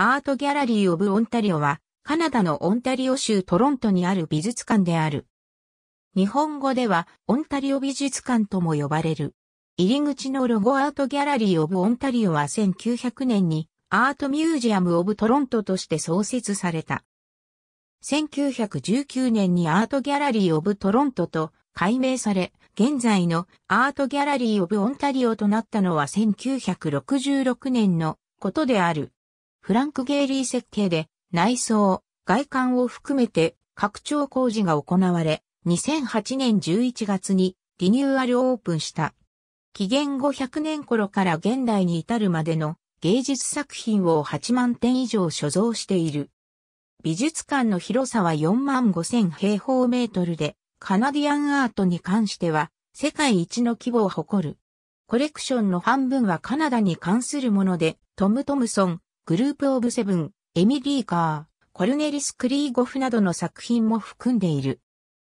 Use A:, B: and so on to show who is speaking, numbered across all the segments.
A: アートギャラリー・オブ・オンタリオは、カナダのオンタリオ州トロントにある美術館である。日本語では、オンタリオ美術館とも呼ばれる。入り口のロゴアートギャラリー・オブ・オンタリオは1900年に、アートミュージアム・オブ・トロントとして創設された。1919年にアートギャラリー・オブ・トロントと改名され、現在のアートギャラリー・オブ・オンタリオとなったのは1966年のことである。フランク・ゲーリー設計で内装、外観を含めて拡張工事が行われ、2008年11月にリニューアルオープンした。紀元後0 0年頃から現代に至るまでの芸術作品を8万点以上所蔵している。美術館の広さは4万5千平方メートルで、カナディアンアートに関しては世界一の規模を誇る。コレクションの半分はカナダに関するもので、トム・トムソン、グループオブセブン、エミリー・カー、コルネリス・クリーゴフなどの作品も含んでいる。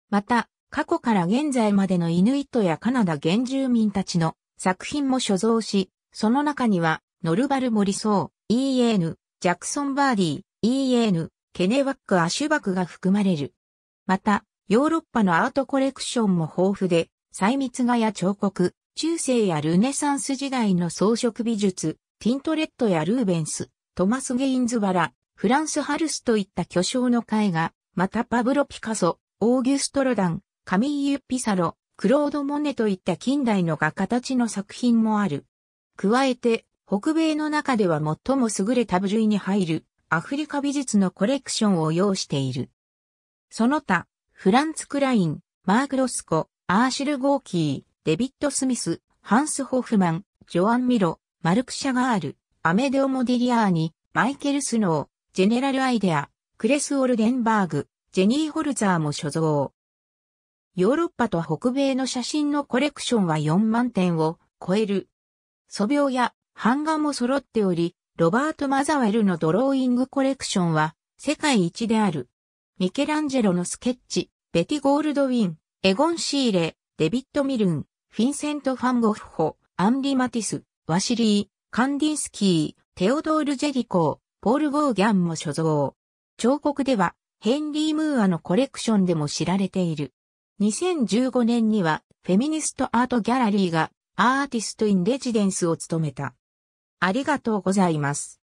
A: また、過去から現在までのイヌイットやカナダ原住民たちの作品も所蔵し、その中には、ノルバル・モリソー、E.N., ジャクソン・バーディー、E.N., ケネワック・アシュバクが含まれる。また、ヨーロッパのアートコレクションも豊富で、細密画や彫刻、中世やルネサンス時代の装飾美術、ティントレットやルーベンス、トマス・ゲインズバラ、フランス・ハルスといった巨匠の絵画、またパブロ・ピカソ、オーギュスト・ロダン、カミーユ・ピサロ、クロード・モネといった近代の画家たちの作品もある。加えて、北米の中では最も優れた部類に入るアフリカ美術のコレクションを要している。その他、フランツ・クライン、マーク・ロスコ、アーシル・ゴーキー、デビッド・スミス、ハンス・ホフマン、ジョアン・ミロ、マルク・シャガール、アメデオ・モディリアーニ、マイケル・スノー、ジェネラル・アイデア、クレス・オルデンバーグ、ジェニー・ホルザーも所蔵。ヨーロッパと北米の写真のコレクションは4万点を超える。素描や版画も揃っており、ロバート・マザウェルのドローイングコレクションは世界一である。ミケランジェロのスケッチ、ベティ・ゴールドウィン、エゴン・シーレ、デビッド・ミルン、フィンセント・ファン・ゴッホ、アンリ・マティス、ワシリー、カンディンスキー、テオドール・ジェリコー、ポール・ゴーギャンも所蔵。彫刻では、ヘンリー・ムーアのコレクションでも知られている。2015年には、フェミニストアートギャラリーが、アーティスト・イン・レジデンスを務めた。ありがとうございます。